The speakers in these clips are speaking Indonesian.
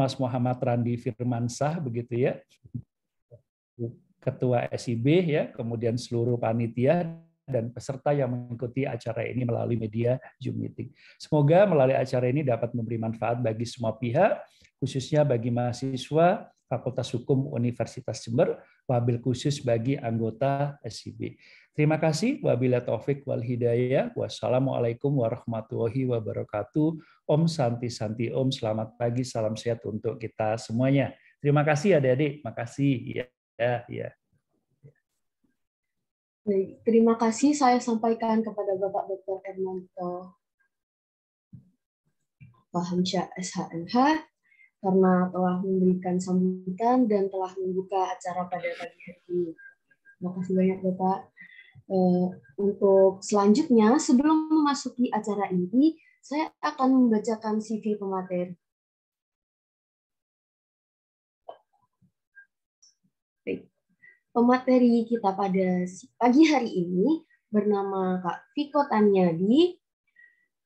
Mas Muhammad Randi Firmansah begitu ya. Ketua SIB ya, kemudian seluruh panitia dan peserta yang mengikuti acara ini melalui media Zoom meeting. Semoga melalui acara ini dapat memberi manfaat bagi semua pihak khususnya bagi mahasiswa Fakultas Hukum Universitas Jember, wabil khusus bagi anggota SIB. Terima kasih. Wabila taufik wal hidayah. Wassalamualaikum warahmatullahi wabarakatuh. Om Santi Santi Om, selamat pagi, salam sehat untuk kita semuanya. Terima kasih adik-adik. Makasih. Ya, ya, ya. terima kasih saya sampaikan kepada Bapak Dr. Hermanto Wahamsyah SHMH karena telah memberikan sambutan dan telah membuka acara pada pagi hari ini. Terima kasih banyak Bapak. Eh, untuk selanjutnya, sebelum memasuki acara ini, saya akan membacakan CV pemateri. Pemateri kita pada pagi hari ini bernama Kak Viko Tanyadi.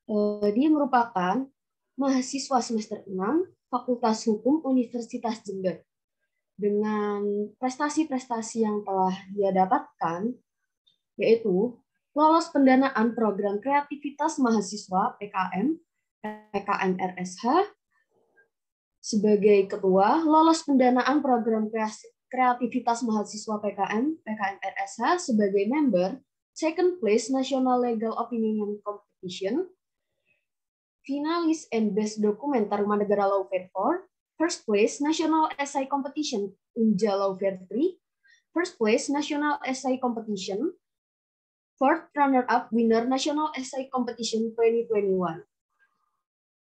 Eh, dia merupakan mahasiswa semester 6 Fakultas Hukum Universitas Jember. Dengan prestasi-prestasi yang telah ia dapatkan, yaitu lolos pendanaan program kreativitas mahasiswa PKM, PKM RSH, sebagai ketua, lolos pendanaan program kreativitas mahasiswa PKM, PKM RSH sebagai member, second place National Legal Opinion Competition, finalis and best dokumenter Rumah Negara Lawfare 4, first place National Essay Competition Unja Lawfare 3, first place National Essay Competition, fourth runner-up winner National Essay Competition 2021.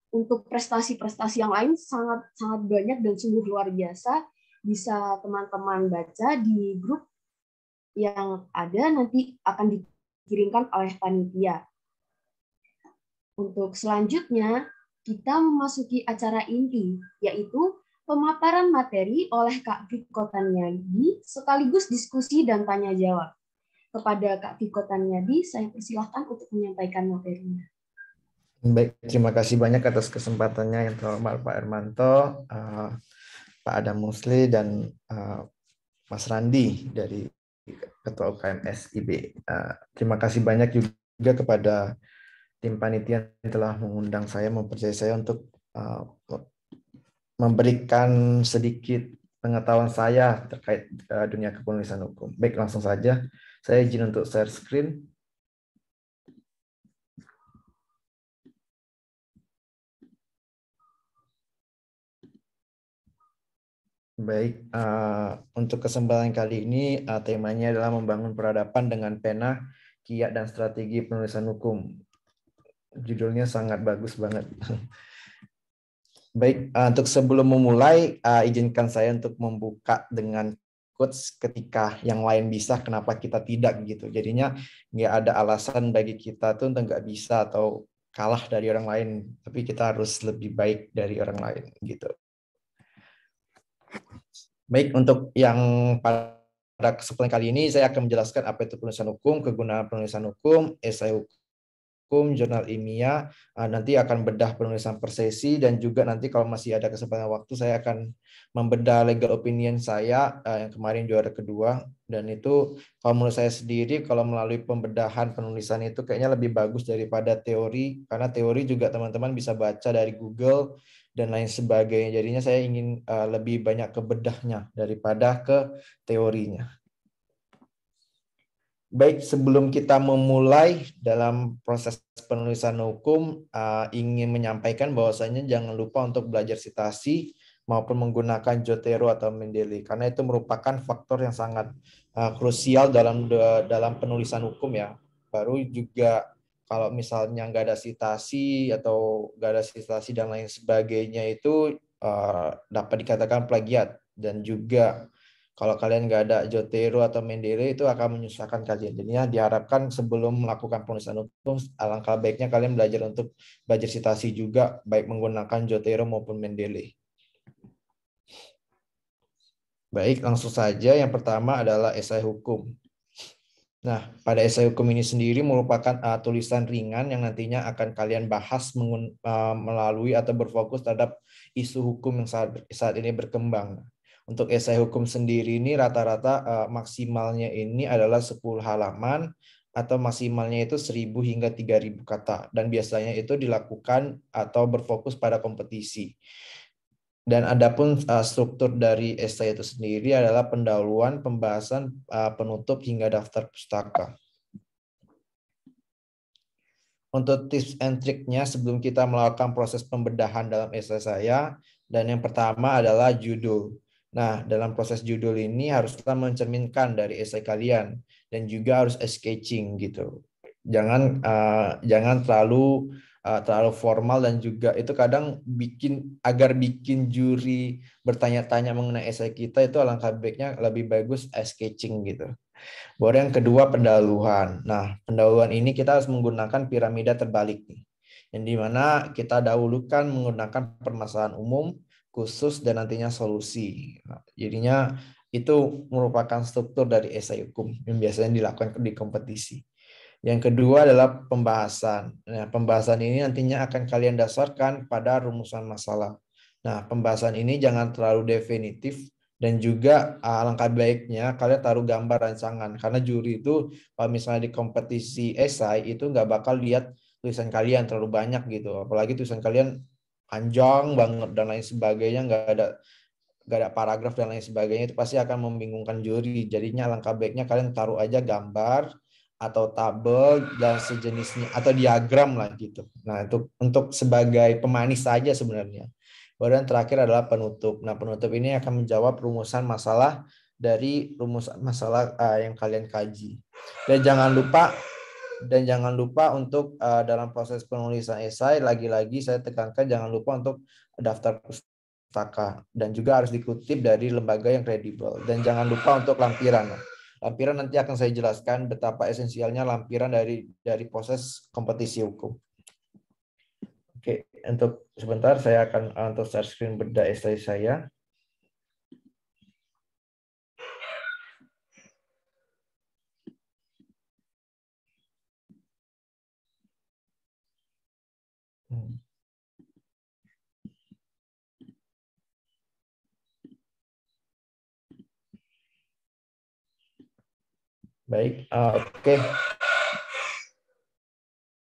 Untuk prestasi-prestasi yang lain sangat-sangat banyak dan sungguh luar biasa. Bisa teman-teman baca di grup yang ada nanti akan dikirimkan oleh panitia. Untuk selanjutnya, kita memasuki acara inti, yaitu pemaparan materi oleh Kak Viko Tanyadi sekaligus diskusi dan tanya jawab. Kepada Kak Viko Tanyadi, saya persilahkan untuk menyampaikan materinya. Baik, terima kasih banyak atas kesempatannya yang terhormat Pak Ermanto eh, Pak Adam Musli, dan eh, Mas Randi dari Ketua UKMS IB. Eh, terima kasih banyak juga kepada tim panitia telah mengundang saya, mempercayai saya untuk uh, memberikan sedikit pengetahuan saya terkait uh, dunia kepenulisan hukum. Baik, langsung saja. Saya izin untuk share screen. Baik, uh, untuk kesempatan kali ini uh, temanya adalah membangun peradaban dengan pena, kiat, dan strategi penulisan hukum judulnya sangat bagus banget. Baik, eh, untuk sebelum memulai, eh, izinkan saya untuk membuka dengan quotes ketika yang lain bisa, kenapa kita tidak gitu. Jadinya nggak ada alasan bagi kita tuh untuk nggak bisa atau kalah dari orang lain, tapi kita harus lebih baik dari orang lain gitu. Baik, untuk yang pada kesempatan kali ini saya akan menjelaskan apa itu penulisan hukum, kegunaan penulisan hukum, esai hukum, hukum, jurnal ilmiah, uh, nanti akan bedah penulisan persesi dan juga nanti kalau masih ada kesempatan waktu saya akan membedah legal opinion saya uh, yang kemarin juara kedua dan itu kalau menurut saya sendiri kalau melalui pembedahan penulisan itu kayaknya lebih bagus daripada teori karena teori juga teman-teman bisa baca dari Google dan lain sebagainya. Jadinya saya ingin uh, lebih banyak ke bedahnya daripada ke teorinya. Baik, sebelum kita memulai dalam proses penulisan hukum, uh, ingin menyampaikan bahwasanya jangan lupa untuk belajar sitasi maupun menggunakan Jotero atau Mendeley karena itu merupakan faktor yang sangat uh, krusial dalam dalam penulisan hukum ya. Baru juga kalau misalnya nggak ada sitasi atau nggak ada sitasi dan lain sebagainya itu uh, dapat dikatakan plagiat dan juga kalau kalian nggak ada Jotero atau Mendele itu akan menyusahkan kajian. ya, diharapkan sebelum melakukan penulisan hukum, alangkah baiknya kalian belajar untuk belajar citasi juga, baik menggunakan Jotero maupun Mendele. Baik, langsung saja. Yang pertama adalah esai hukum. Nah, pada esai hukum ini sendiri merupakan uh, tulisan ringan yang nantinya akan kalian bahas uh, melalui atau berfokus terhadap isu hukum yang saat, saat ini berkembang. Untuk esai hukum sendiri ini rata-rata uh, maksimalnya ini adalah 10 halaman atau maksimalnya itu 1000 hingga 3000 kata dan biasanya itu dilakukan atau berfokus pada kompetisi. Dan adapun uh, struktur dari esai itu sendiri adalah pendahuluan, pembahasan, uh, penutup hingga daftar pustaka. Untuk tips and triknya sebelum kita melakukan proses pembedahan dalam esai saya, dan yang pertama adalah judul. Nah, dalam proses judul ini haruslah mencerminkan dari esai kalian dan juga harus sketching gitu. Jangan uh, jangan terlalu uh, terlalu formal dan juga itu kadang bikin agar bikin juri bertanya-tanya mengenai esai kita itu alangkah baiknya lebih bagus sketching gitu. Baru yang kedua pendahuluan. Nah, pendahuluan ini kita harus menggunakan piramida terbalik nih. Yang dimana kita dahulukan menggunakan permasalahan umum, khusus dan nantinya solusi. Nah, jadinya itu merupakan struktur dari esai hukum yang biasanya dilakukan di kompetisi. Yang kedua adalah pembahasan. Nah, pembahasan ini nantinya akan kalian dasarkan pada rumusan masalah. Nah, pembahasan ini jangan terlalu definitif dan juga ah, alangkah baiknya kalian taruh gambar rancangan karena juri itu kalau misalnya di kompetisi esai itu nggak bakal lihat tulisan kalian terlalu banyak gitu apalagi tulisan kalian panjang banget dan lain sebagainya nggak ada nggak ada paragraf dan lain sebagainya itu pasti akan membingungkan juri jadinya langkah baiknya kalian taruh aja gambar atau tabel dan sejenisnya atau diagram lah gitu nah itu untuk sebagai pemanis saja sebenarnya Kemudian terakhir adalah penutup. Nah, penutup ini akan menjawab rumusan masalah dari rumusan masalah eh, yang kalian kaji. Dan jangan lupa dan jangan lupa untuk uh, dalam proses penulisan esai lagi-lagi saya tekankan jangan lupa untuk daftar pustaka dan juga harus dikutip dari lembaga yang kredibel dan jangan lupa untuk lampiran. Lampiran nanti akan saya jelaskan betapa esensialnya lampiran dari dari proses kompetisi hukum. Oke, untuk sebentar saya akan untuk share screen beda esai saya. Hmm. Baik, uh, oke. Okay.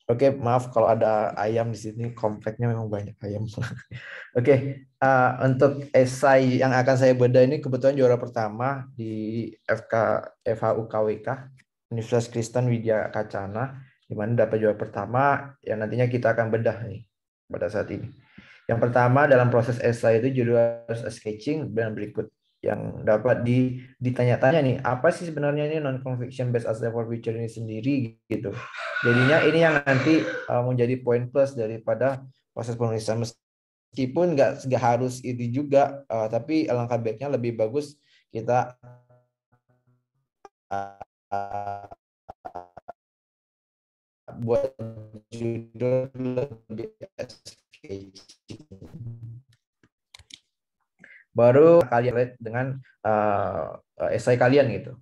Oke, okay, maaf kalau ada ayam di sini, kompleknya memang banyak ayam. oke, okay, uh, untuk esai yang akan saya beda ini kebetulan juara pertama di FK FHUKWK Universitas Kristen Widya Kacana di mana dapat jawab pertama yang nantinya kita akan bedah nih pada saat ini. Yang pertama dalam proses esai itu judul harus sketching dan berikut yang dapat di, ditanya-tanya nih apa sih sebenarnya ini non conviction based asset for future ini sendiri gitu. Jadinya ini yang nanti uh, menjadi poin plus daripada proses penulisan meskipun nggak nggak harus itu juga uh, tapi alangkah baiknya lebih bagus kita uh, buat judul lebih baru kalian lihat dengan uh, eh, esai eh, kalian gitu.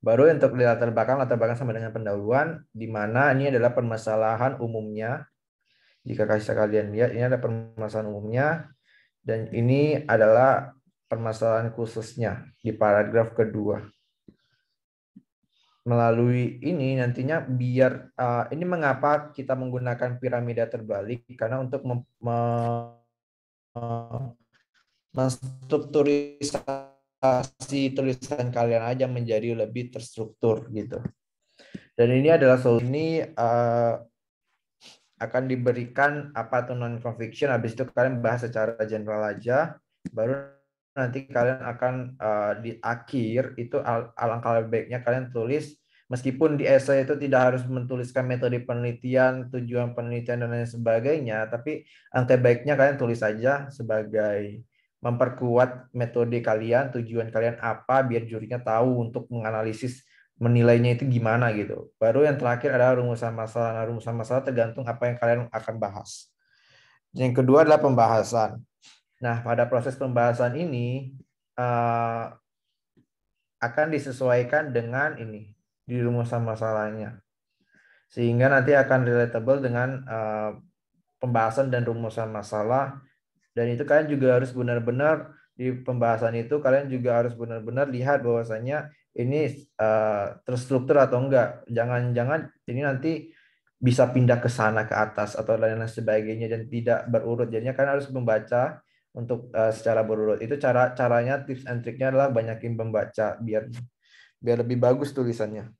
Baru untuk di latar belakang, latar belakang sama dengan pendahuluan, di mana ini adalah permasalahan umumnya. Jika kasih kalian lihat, ini adalah permasalahan umumnya, dan ini adalah permasalahan khususnya di paragraf kedua melalui ini nantinya biar uh, ini mengapa kita menggunakan piramida terbalik karena untuk mem, me, menstrukturisasi tulisan kalian aja menjadi lebih terstruktur gitu. Dan ini adalah solusi ini uh, akan diberikan apa tuh non conviction habis itu kalian bahas secara general aja baru nanti kalian akan uh, di akhir itu al alangkah baiknya kalian tulis meskipun di esai itu tidak harus menuliskan metode penelitian, tujuan penelitian dan lain sebagainya, tapi angka baiknya kalian tulis saja sebagai memperkuat metode kalian, tujuan kalian apa biar jurinya tahu untuk menganalisis menilainya itu gimana gitu. Baru yang terakhir adalah rumusan masalah. Nah, rumusan masalah tergantung apa yang kalian akan bahas. Yang kedua adalah pembahasan. Nah, pada proses pembahasan ini eh, akan disesuaikan dengan ini di rumusan masalahnya, sehingga nanti akan relatable dengan eh, pembahasan dan rumusan masalah. Dan itu kalian juga harus benar-benar di pembahasan itu kalian juga harus benar-benar lihat bahwasanya ini eh, terstruktur atau enggak. Jangan-jangan ini nanti bisa pindah ke sana ke atas atau lain-lain sebagainya dan tidak berurut. Jadinya kalian harus membaca untuk uh, secara berurut. Itu cara caranya tips and triknya adalah banyakin membaca biar biar lebih bagus tulisannya.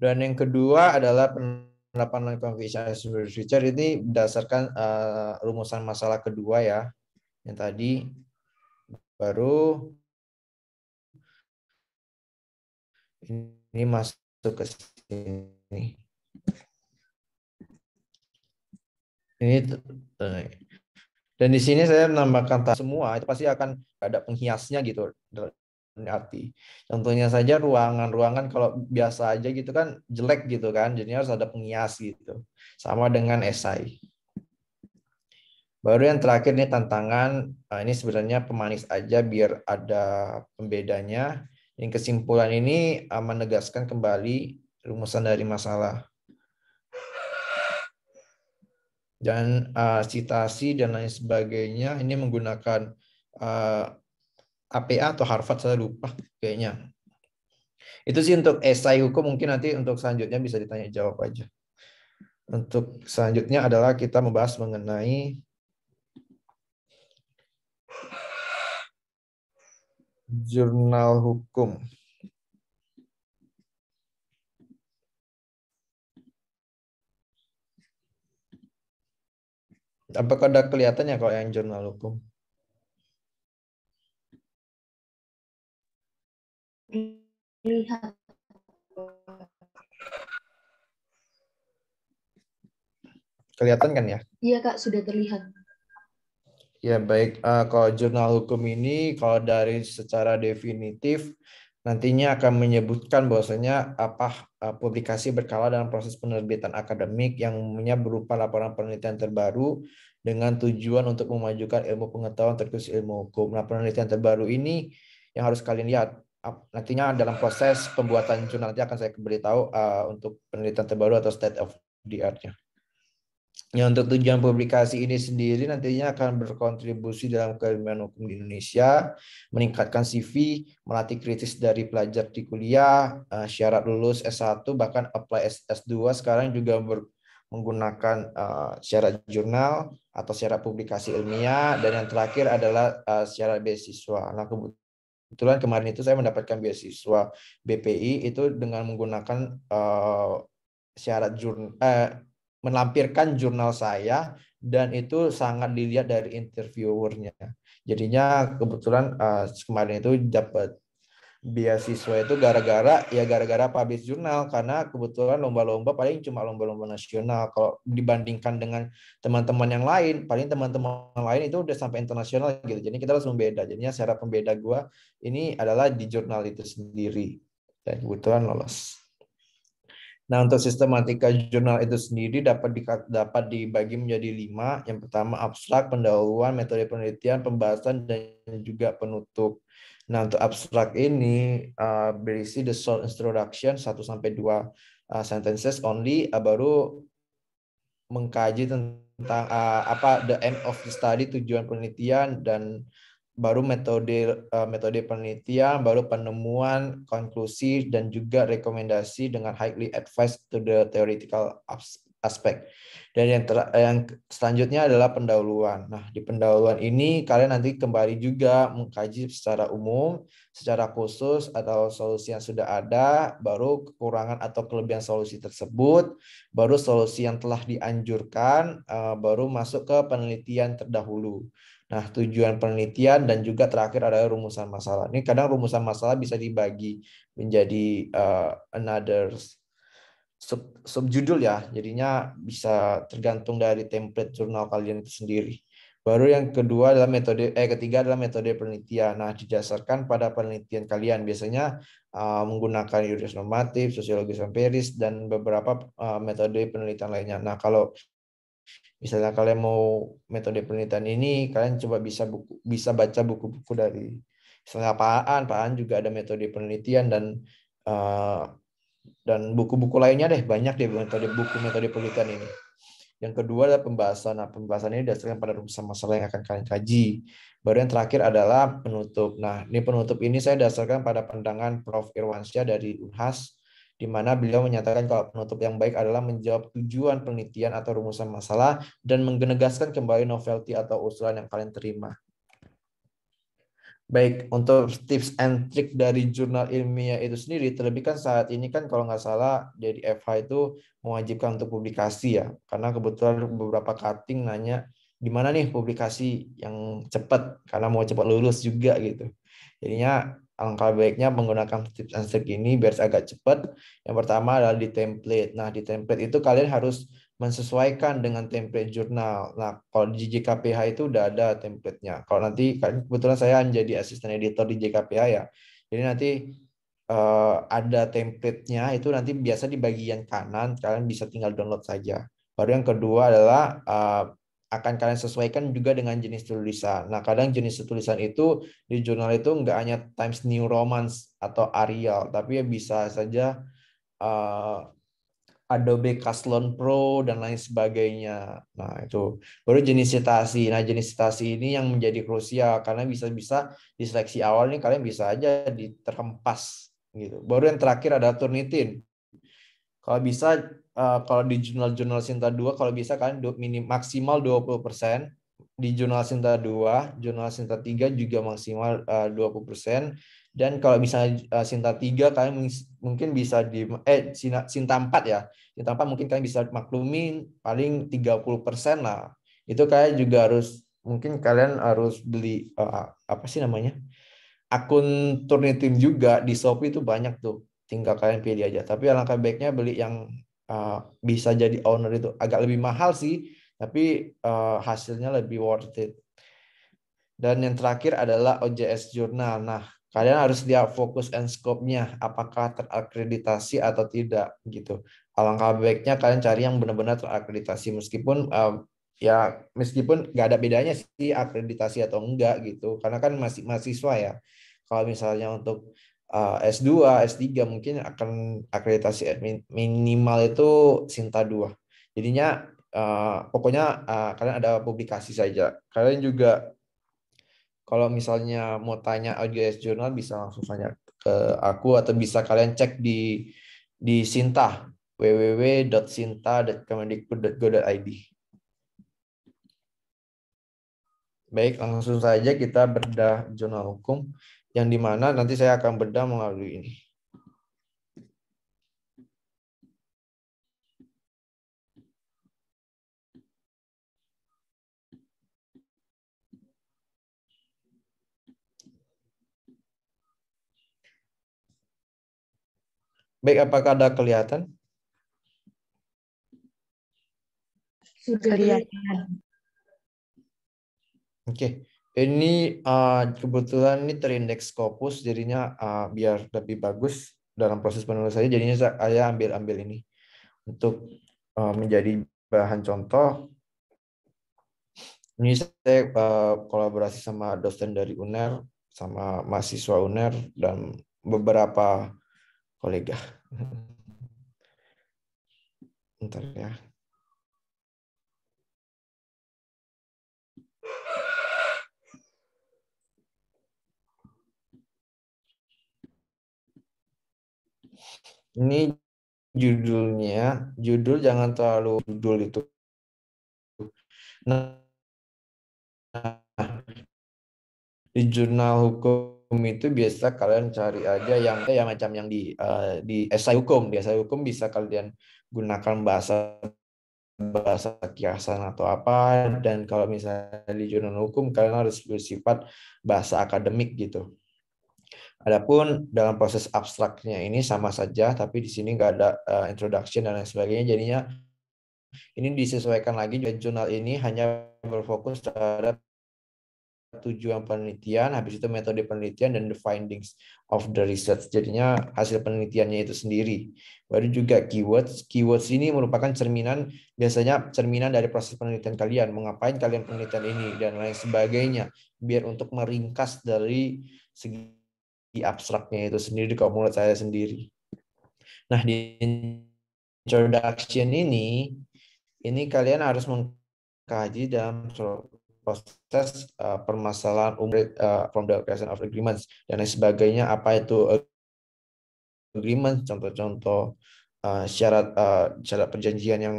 Dan yang kedua adalah penerapan lingkungan feature ini berdasarkan uh, rumusan masalah kedua ya yang tadi baru ini masuk ke sini. Ini eh, dan di sini saya menambahkan tak semua, itu pasti akan ada penghiasnya gitu dalam hati. Contohnya saja ruangan-ruangan kalau biasa aja gitu kan jelek gitu kan, jadi harus ada penghias gitu. Sama dengan esai. Baru yang terakhir nih tantangan, eh, ini sebenarnya pemanis aja biar ada pembedanya. Yang kesimpulan ini eh, menegaskan kembali rumusan dari masalah. dan uh, ah, citasi dan lain sebagainya ini menggunakan uh, ah, APA atau Harvard saya lupa kayaknya itu sih untuk esai hukum mungkin nanti untuk selanjutnya bisa ditanya jawab aja untuk selanjutnya adalah kita membahas mengenai jurnal hukum. Apakah ada kelihatannya kalau yang jurnal hukum? Kelihatan kan ya? Iya kak, sudah terlihat. Ya baik, uh, kalau jurnal hukum ini kalau dari secara definitif nantinya akan menyebutkan bahwasanya apa e, publikasi berkala dalam proses penerbitan akademik yang punya berupa laporan penelitian terbaru dengan tujuan untuk memajukan ilmu pengetahuan terkhusus ilmu hukum. Nah, penelitian terbaru ini yang harus kalian lihat nantinya dalam proses pembuatan jurnal nanti akan saya beritahu uh, untuk penelitian terbaru atau state of the art-nya. Ya, untuk tujuan publikasi ini sendiri nantinya akan berkontribusi dalam keilmuan hukum di Indonesia, meningkatkan CV, melatih kritis dari pelajar di kuliah, eh, syarat lulus S1 bahkan apply S2 sekarang juga menggunakan eh, syarat jurnal atau syarat publikasi ilmiah dan yang terakhir adalah eh, syarat beasiswa. Nah, kebetulan kemarin itu saya mendapatkan beasiswa BPI itu dengan menggunakan syarat jurnal eh, melampirkan jurnal saya dan itu sangat dilihat dari interviewernya. Jadinya kebetulan uh, kemarin itu dapat beasiswa itu gara-gara ya gara-gara publish jurnal karena kebetulan lomba-lomba paling cuma lomba-lomba nasional kalau dibandingkan dengan teman-teman yang lain paling teman-teman lain itu udah sampai internasional gitu jadi kita harus membeda jadinya secara pembeda gua ini adalah di jurnal itu sendiri dan kebetulan lolos Nah, untuk sistematika jurnal itu sendiri dapat di, dapat dibagi menjadi lima. Yang pertama abstrak, pendahuluan, metode penelitian, pembahasan, dan juga penutup. Nah, untuk abstrak ini uh, berisi the short introduction 1 sampai dua uh, sentences only uh, baru mengkaji tentang uh, apa the end of the study, tujuan penelitian dan baru metode uh, metode penelitian, baru penemuan, konklusi dan juga rekomendasi dengan highly advised to the theoretical aspect. Dan yang ter yang selanjutnya adalah pendahuluan. Nah, di pendahuluan ini kalian nanti kembali juga mengkaji secara umum, secara khusus atau solusi yang sudah ada, baru kekurangan atau kelebihan solusi tersebut, baru solusi yang telah dianjurkan, uh, baru masuk ke penelitian terdahulu. Nah, tujuan penelitian dan juga terakhir adalah rumusan masalah. Ini kadang rumusan masalah bisa dibagi menjadi uh, another sub, subjudul ya. Jadinya bisa tergantung dari template jurnal kalian itu sendiri. Baru yang kedua adalah metode eh ketiga adalah metode penelitian. Nah, didasarkan pada penelitian kalian biasanya uh, menggunakan yuris normatif, sosiologis empiris dan beberapa uh, metode penelitian lainnya. Nah, kalau misalnya kalian mau metode penelitian ini kalian coba bisa buku bisa baca buku-buku dari misalnya Paan Paan juga ada metode penelitian dan uh, dan buku-buku lainnya deh banyak deh metode buku metode penelitian ini yang kedua adalah pembahasan. Nah, pembahasan ini didasarkan pada rumusan masalah yang akan kalian kaji. Baru yang terakhir adalah penutup. Nah, ini penutup ini saya dasarkan pada pandangan Prof. Irwansyah dari UNHAS di mana beliau menyatakan kalau penutup yang baik adalah menjawab tujuan penelitian atau rumusan masalah dan menegaskan kembali novelty atau usulan yang kalian terima. Baik, untuk tips and trick dari jurnal ilmiah itu sendiri, terlebih kan saat ini kan kalau nggak salah dari FH itu mewajibkan untuk publikasi ya, karena kebetulan beberapa cutting nanya di mana nih publikasi yang cepat, karena mau cepat lulus juga gitu. Jadinya Alangkah baiknya menggunakan tips and trick ini biar agak cepat. Yang pertama adalah di template. Nah, di template itu kalian harus menyesuaikan dengan template jurnal. Nah, kalau di JKPH itu udah ada template-nya. Kalau nanti kan kebetulan saya menjadi asisten editor di JKPH ya. Jadi nanti uh, ada template-nya itu nanti biasa di bagian kanan kalian bisa tinggal download saja. Baru yang kedua adalah uh, akan kalian sesuaikan juga dengan jenis tulisan. Nah, kadang jenis tulisan itu di jurnal itu nggak hanya Times New Roman atau Arial, tapi ya bisa saja uh, Adobe Caslon Pro dan lain sebagainya. Nah, itu baru jenis citasi. Nah, jenis citasi ini yang menjadi krusial karena bisa-bisa di seleksi awal ini kalian bisa aja diterhempas gitu. Baru yang terakhir ada Turnitin. Kalau bisa Eh, kalau di jurnal-jurnal Sinta 2 kalau bisa kan minim maksimal 20%, di jurnal Sinta 2, jurnal Sinta 3 juga maksimal eh, uh, 20%. Dan kalau misalnya uh, Sinta 3 kalian mungkin bisa di eh Sinta sinta 4 ya. Sinta 4 mungkin kalian bisa maklumi paling 30% lah. Itu kalian juga harus mungkin kalian harus beli uh, apa sih namanya? akun Turnitin juga di Shopee itu banyak tuh tinggal kalian pilih aja. Tapi alangkah baiknya beli yang Eh, bisa jadi owner itu agak lebih mahal sih tapi uh, hasilnya lebih worth it dan yang terakhir adalah OJS jurnal nah kalian harus lihat fokus and scope-nya apakah terakreditasi atau tidak gitu alangkah baiknya kalian cari yang benar-benar terakreditasi meskipun uh, ya meskipun nggak ada bedanya sih akreditasi atau enggak gitu karena kan masih mahasiswa ya kalau misalnya untuk S2, ah, S3 mungkin akan akreditasi minimal itu Sinta 2. Jadinya ah, pokoknya uh, kalian ada publikasi saja. Kalian juga kalau misalnya mau tanya audio S journal bisa langsung tanya ke aku atau bisa kalian cek di di Sinta www.sinta.kemendikbud.go.id. Baik, langsung saja kita berdah jurnal hukum yang dimana nanti saya akan bedah melalui ini. Baik, apakah ada kelihatan? Sudah kelihatan. Oke. Okay. Ini uh, kebetulan ini terindeks Scopus, jadinya uh, biar lebih bagus dalam proses penulis saya. Jadinya saya ambil ambil ini untuk uh, menjadi bahan contoh. Ini saya uh, kolaborasi sama dosen dari UNER, sama mahasiswa UNER dan beberapa kolega. Bentar ya. Ini judulnya, judul jangan terlalu judul itu. Nah, di jurnal hukum itu biasa kalian cari aja yang ya macam yang di uh, di esai hukum, di esai hukum bisa kalian gunakan bahasa bahasa kiasan atau apa dan kalau misalnya di jurnal hukum kalian harus bersifat bahasa akademik gitu Adapun dalam proses abstraknya ini sama saja, tapi di sini nggak ada uh, introduction dan lain sebagainya. Jadinya ini disesuaikan lagi. Jurnal ini hanya berfokus terhadap tujuan penelitian, habis itu metode penelitian dan the findings of the research. Jadinya hasil penelitiannya itu sendiri. Baru juga keywords. Keywords ini merupakan cerminan biasanya cerminan dari proses penelitian kalian. Mengapain kalian penelitian ini dan lain sebagainya. Biar untuk meringkas dari segi di abstraknya itu sendiri, di komunitas saya sendiri. Nah, di introduction ini, ini kalian harus mengkaji dalam proses uh, permasalahan umur uh, from the creation of agreements dan lain sebagainya, apa itu agreement, contoh-contoh uh, syarat uh, syarat perjanjian yang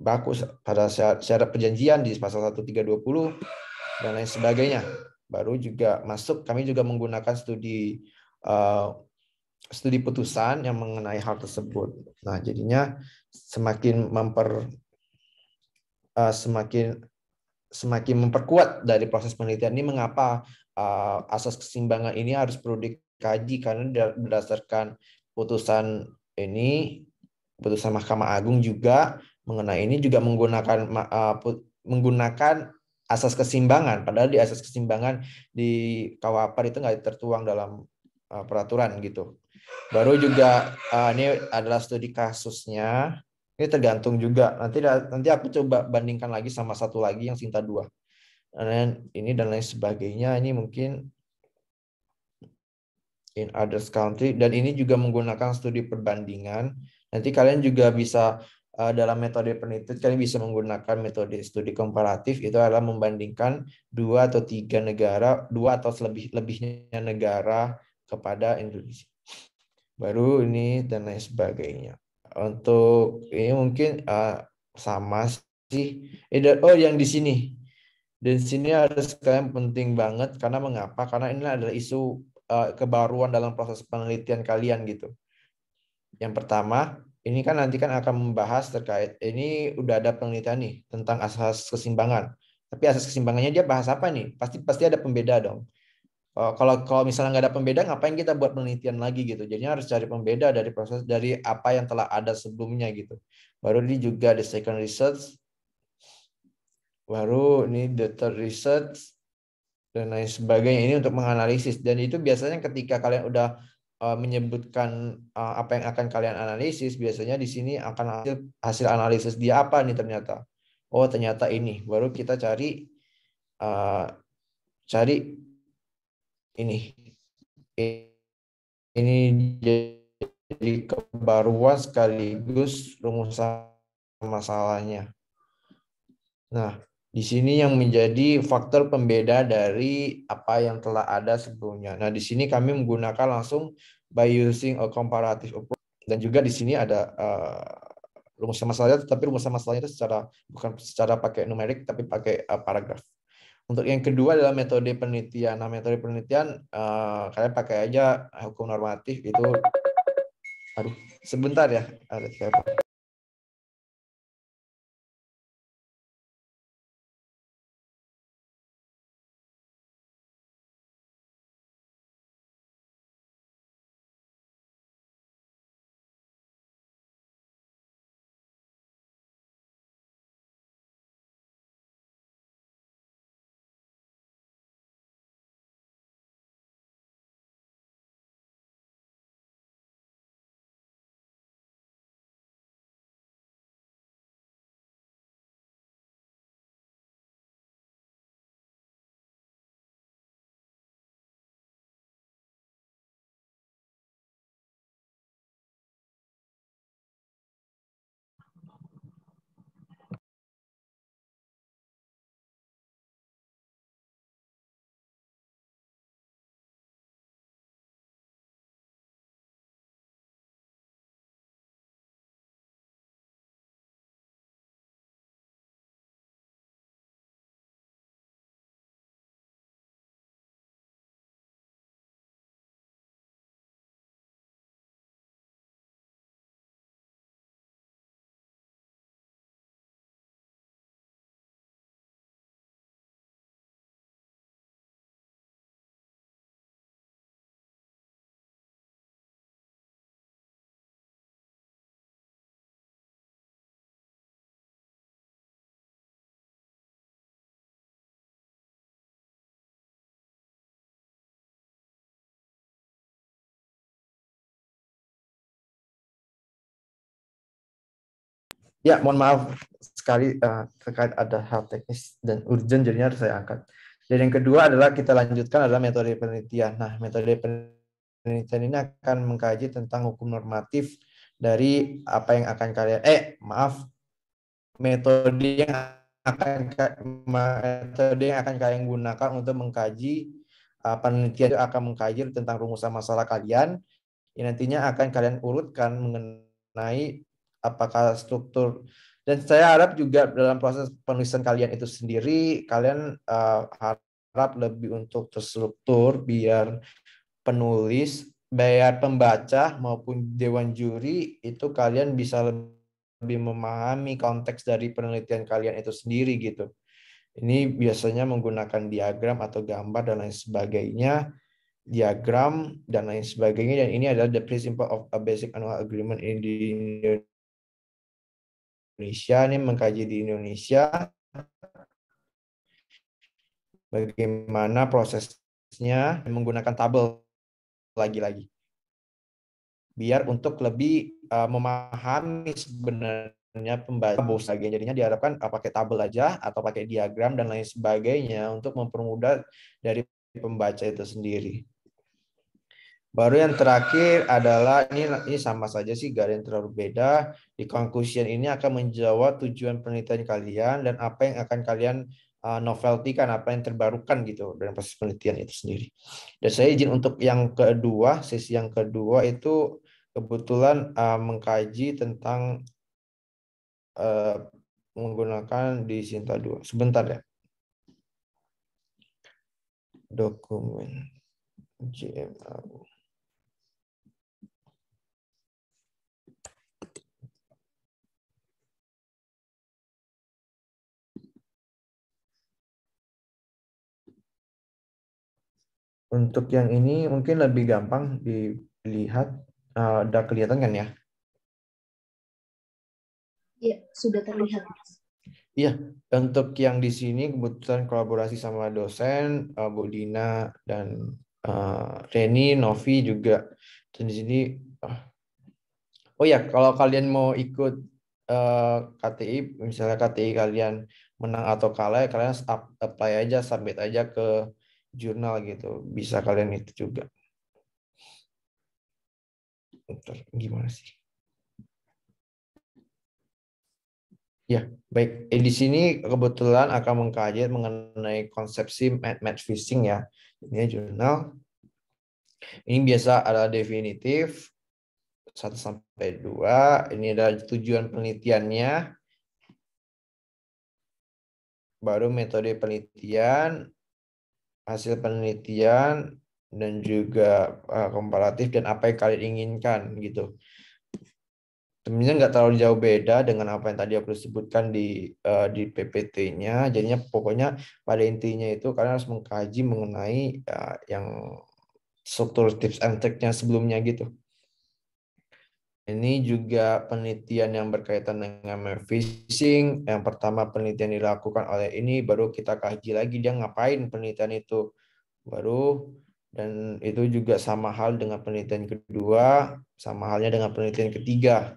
baku pada syarat, syarat perjanjian di pasal 1320 dan lain sebagainya. Baru juga masuk kami juga menggunakan studi Eh, studi putusan yang mengenai hal tersebut. Nah, jadinya semakin memper eh, semakin semakin memperkuat dari proses penelitian ini mengapa eh, asas keseimbangan ini harus perlu dikaji karena berdasarkan putusan ini putusan Mahkamah Agung juga mengenai ini juga menggunakan menggunakan asas keseimbangan padahal di asas keseimbangan di kawapar itu nggak tertuang dalam Eh, peraturan gitu. Baru juga uh, ini adalah studi kasusnya. Ini tergantung juga. Nanti nanti aku coba bandingkan lagi sama satu lagi yang Sinta 2. Dan ini dan lain sebagainya. Ini mungkin in other country dan ini juga menggunakan studi perbandingan. Nanti kalian juga bisa uh, dalam metode penelitian kalian bisa menggunakan metode studi komparatif itu adalah membandingkan dua atau tiga negara, dua atau lebih lebihnya negara kepada Indonesia. Baru ini dan lain sebagainya. Untuk ini mungkin uh, sama sih. Eh, oh yang di sini. Dan sini ada sekalian penting banget karena mengapa? Karena ini adalah isu uh, kebaruan dalam proses penelitian kalian gitu. Yang pertama, ini kan nanti kan akan membahas terkait ini udah ada penelitian nih tentang asas kesimbangan. Tapi asas kesimbangannya dia bahas apa nih? Pasti pasti ada pembeda dong. Eh, kalau kalau misalnya nggak ada pembeda ngapain kita buat penelitian lagi gitu jadinya harus cari pembeda dari proses dari apa yang telah ada sebelumnya gitu baru ini juga the second research baru ini the third research dan lain sebagainya ini untuk menganalisis dan itu biasanya ketika kalian udah eh, menyebutkan eh, apa yang akan kalian analisis biasanya di sini akan hasil, hasil analisis dia apa nih ternyata oh ternyata ini baru kita cari cari ini ini jadi kebaruan sekaligus rumusan masalahnya. Nah, di sini yang menjadi faktor pembeda dari apa yang telah ada sebelumnya. Nah, di sini kami menggunakan langsung by using a comparative approach dan juga di sini ada uh, rumusan masalahnya, tetapi rumusan masalahnya itu secara bukan secara pakai numerik tapi pakai uh, paragraf. Untuk yang kedua adalah metode penelitian. Nah, metode penelitian uh, kalian pakai aja hukum normatif itu. Aduh, sebentar ya. Ada Ya, mohon maaf sekali uh, terkait ada hal teknis dan urgent jadinya harus saya angkat. Dan yang kedua adalah kita lanjutkan adalah metode penelitian. Nah, metode penelitian ini akan mengkaji tentang hukum normatif dari apa yang akan kalian eh maaf metode yang akan metode yang akan kalian gunakan untuk mengkaji uh, penelitian akan mengkaji tentang rumusan masalah kalian Ini nantinya akan kalian urutkan mengenai apakah struktur dan saya harap juga dalam proses penulisan kalian itu sendiri kalian uh, harap lebih untuk terstruktur biar penulis bayar pembaca maupun dewan juri itu kalian bisa lebih memahami konteks dari penelitian kalian itu sendiri gitu ini biasanya menggunakan diagram atau gambar dan lain sebagainya diagram dan lain sebagainya dan ini adalah the principle of a basic annual agreement in the Indonesia ini mengkaji di Indonesia bagaimana prosesnya menggunakan tabel lagi-lagi biar untuk lebih uh, memahami sebenarnya pembaca lagi jadinya diharapkan uh, pakai tabel aja atau pakai diagram dan lain sebagainya untuk mempermudah dari pembaca itu sendiri. Baru yang terakhir adalah ini ini sama saja sih gak ada yang terlalu beda. Di conclusion ini akan menjawab tujuan penelitian kalian dan apa yang akan kalian uh, novelty kan apa yang terbarukan gitu dari proses penelitian itu sendiri. Dan saya izin untuk yang kedua, sesi yang kedua itu kebetulan uh, mengkaji tentang uh, menggunakan di Sinta 2. Sebentar ya. Dokumen JMAU. Untuk yang ini mungkin lebih gampang dilihat, uh, udah kelihatan kan ya? Iya, sudah terlihat. Iya, untuk yang di sini kebetulan kolaborasi sama dosen, uh, Bu Dina dan uh, Reni, Novi juga. Dan di sini, uh, oh ya, kalau kalian mau ikut uh, KTI, misalnya KTI kalian menang atau kalah, ya kalian apply aja, submit aja ke jurnal gitu bisa kalian itu juga Bentar, gimana sih ya baik eh, di sini kebetulan akan mengkaji mengenai konsepsi match fishing ya ini jurnal ini biasa ada definitif 1 sampai dua. Ini adalah tujuan penelitiannya. Baru metode penelitian, hasil penelitian dan juga uh, komparatif dan apa yang kalian inginkan gitu. Sebenarnya nggak terlalu jauh beda dengan apa yang tadi aku sebutkan di uh, di PPT-nya. Jadinya pokoknya pada intinya itu kalian harus mengkaji mengenai uh, yang struktur tips and triknya sebelumnya gitu. Ini juga penelitian yang berkaitan dengan map Yang pertama penelitian dilakukan oleh ini, baru kita kaji lagi dia ngapain penelitian itu. Baru dan itu juga sama hal dengan penelitian kedua, sama halnya dengan penelitian ketiga.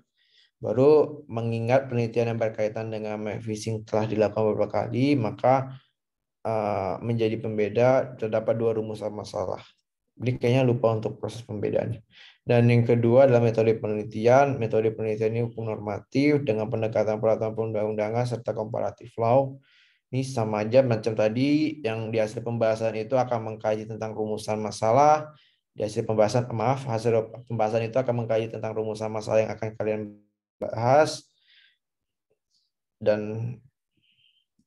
Baru mengingat penelitian yang berkaitan dengan map telah dilakukan beberapa kali, maka uh, menjadi pembeda terdapat dua rumus masalah. Jadi kayaknya lupa untuk proses pembedaannya. Dan yang kedua adalah metode penelitian. Metode penelitian ini hukum normatif dengan pendekatan peraturan perundang-undangan serta komparatif law. Ini sama aja macam tadi yang di hasil pembahasan itu akan mengkaji tentang rumusan masalah. Di hasil pembahasan, maaf, hasil pembahasan itu akan mengkaji tentang rumusan masalah yang akan kalian bahas. Dan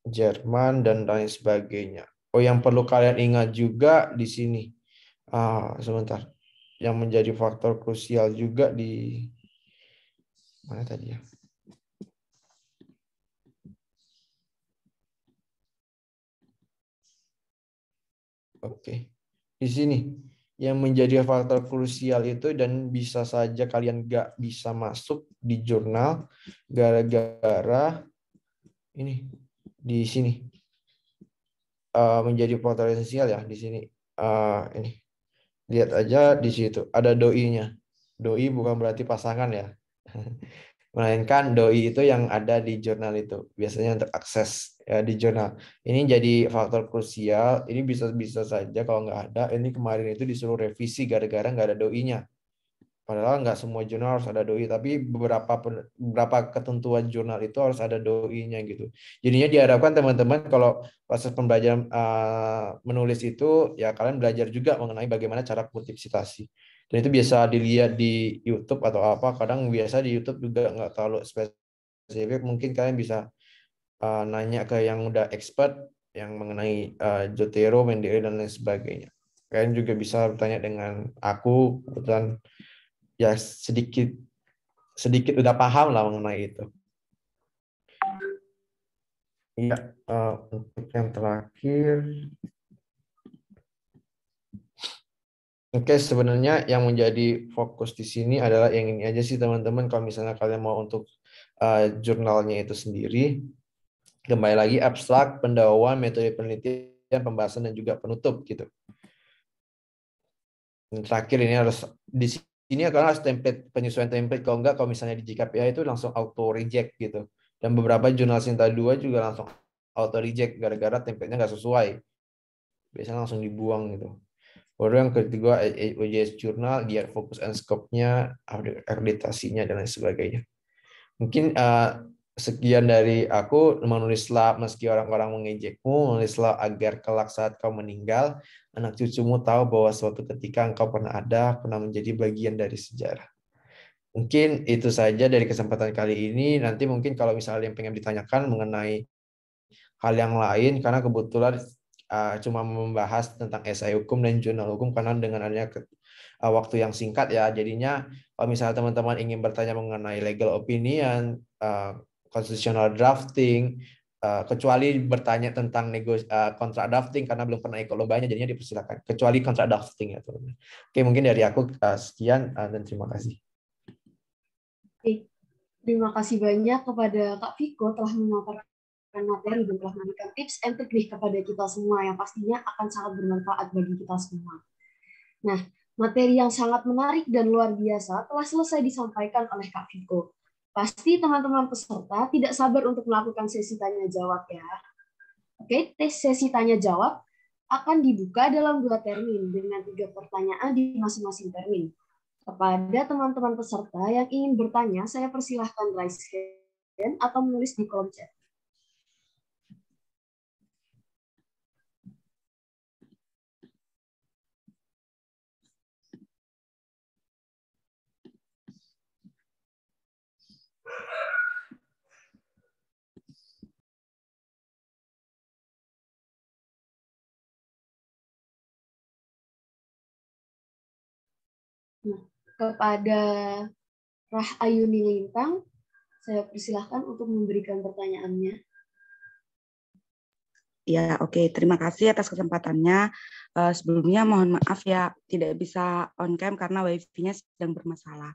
Jerman dan lain sebagainya. Oh, yang perlu kalian ingat juga di sini. Ah, sebentar yang menjadi faktor krusial juga di mana tadi ya? Oke. Di sini yang menjadi faktor krusial itu dan bisa saja kalian gak bisa masuk di jurnal gara-gara ini di sini uh, menjadi esensial ya di sini uh, ini Lihat aja di situ, ada doinya. Doi bukan berarti pasangan ya. Melainkan doi itu yang ada di jurnal itu. Biasanya untuk akses ya, di jurnal. Ini jadi faktor krusial. Ini bisa-bisa saja kalau nggak ada. Ini kemarin itu disuruh revisi gara-gara nggak ada doinya. Padahal nggak semua jurnal harus ada doi, tapi beberapa beberapa ketentuan jurnal itu harus ada doinya gitu. Jadinya diharapkan teman-teman kalau proses pembelajaran uh, menulis itu ya kalian belajar juga mengenai bagaimana cara kutip citasi Dan itu biasa dilihat di YouTube atau apa. Kadang biasa di YouTube juga nggak terlalu spesifik. Mungkin kalian bisa uh, nanya ke yang udah expert yang mengenai uh, Jotero, Mendeley dan lain sebagainya. Kalian juga bisa bertanya dengan aku kebetulan ya sedikit sedikit udah paham lah mengenai itu. Ya, eh, untuk yang terakhir. Oke, okay, sebenarnya yang menjadi fokus di sini adalah yang ini aja sih teman-teman. Kalau misalnya kalian mau untuk uh, jurnalnya itu sendiri, kembali lagi abstrak, pendahuluan, metode penelitian, pembahasan dan juga penutup gitu. Yang terakhir ini harus di ini karena harus template penyesuaian template kalau enggak kalau misalnya di JKPA itu langsung auto reject gitu dan beberapa jurnal Sinta 2 juga langsung auto reject gara-gara template-nya nggak sesuai biasanya langsung dibuang gitu baru yang ketiga OJS jurnal dia fokus and scope-nya akreditasinya dan lain sebagainya mungkin uh, Sekian dari aku, menulislah meski orang-orang mengejekmu, menulislah agar kelak saat kau meninggal, anak cucumu tahu bahwa suatu ketika engkau pernah ada, pernah menjadi bagian dari sejarah. Mungkin itu saja dari kesempatan kali ini. Nanti mungkin kalau misalnya yang pengen ditanyakan mengenai hal yang lain, karena kebetulan uh, cuma membahas tentang esai hukum dan jurnal hukum, karena dengan adanya ke, uh, waktu yang singkat ya, jadinya kalau misalnya teman-teman ingin bertanya mengenai legal opinion, uh, konstitusional drafting, uh, kecuali bertanya tentang negos uh, kontrak drafting karena belum pernah ikut lombanya jadinya dipersilakan kecuali kontrak drafting ya teman-teman. Oke mungkin dari aku uh, sekian uh, dan terima kasih. Oke. Terima kasih banyak kepada Kak Viko telah memaparkan materi dan telah memberikan tips and trik kepada kita semua yang pastinya akan sangat bermanfaat bagi kita semua. Nah, materi yang sangat menarik dan luar biasa telah selesai disampaikan oleh Kak Viko. Pasti teman-teman peserta tidak sabar untuk melakukan sesi tanya jawab ya. Oke, tes sesi tanya jawab akan dibuka dalam dua termin dengan tiga pertanyaan di masing-masing termin. Kepada teman-teman peserta yang ingin bertanya, saya persilahkan raise hand atau menulis di kolom chat. Nah, kepada Rah Ayuni Lintang, saya persilahkan untuk memberikan pertanyaannya. Ya, oke. Okay. Terima kasih atas kesempatannya. Uh, sebelumnya mohon maaf ya tidak bisa on cam karena wifi-nya sedang bermasalah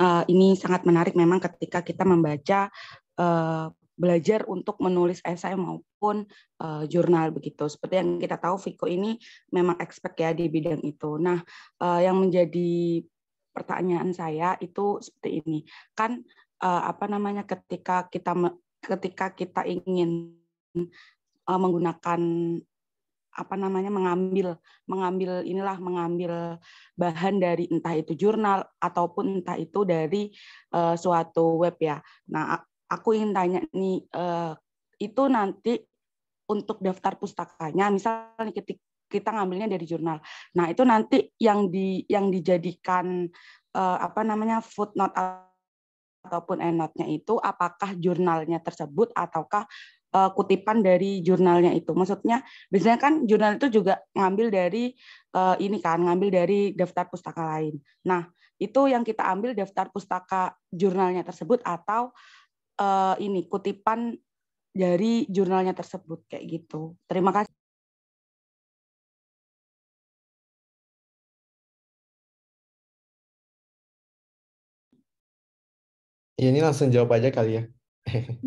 uh, ini sangat menarik memang ketika kita membaca uh, belajar untuk menulis esai maupun uh, jurnal begitu. Seperti yang kita tahu Viko ini memang expert ya di bidang itu. Nah, uh, yang menjadi pertanyaan saya itu seperti ini. Kan uh, apa namanya ketika kita ketika kita ingin uh, menggunakan apa namanya mengambil mengambil inilah mengambil bahan dari entah itu jurnal ataupun entah itu dari uh, suatu web ya. Nah, aku ingin tanya nih uh, itu nanti untuk daftar pustakanya misalnya kita ngambilnya dari jurnal. Nah, itu nanti yang di yang dijadikan uh, apa namanya footnote ataupun endnote-nya itu apakah jurnalnya tersebut ataukah uh, kutipan dari jurnalnya itu. Maksudnya biasanya kan jurnal itu juga ngambil dari uh, ini kan, ngambil dari daftar pustaka lain. Nah, itu yang kita ambil daftar pustaka jurnalnya tersebut atau uh, ini kutipan dari jurnalnya tersebut kayak gitu. Terima kasih. Ya, ini langsung jawab aja kali ya.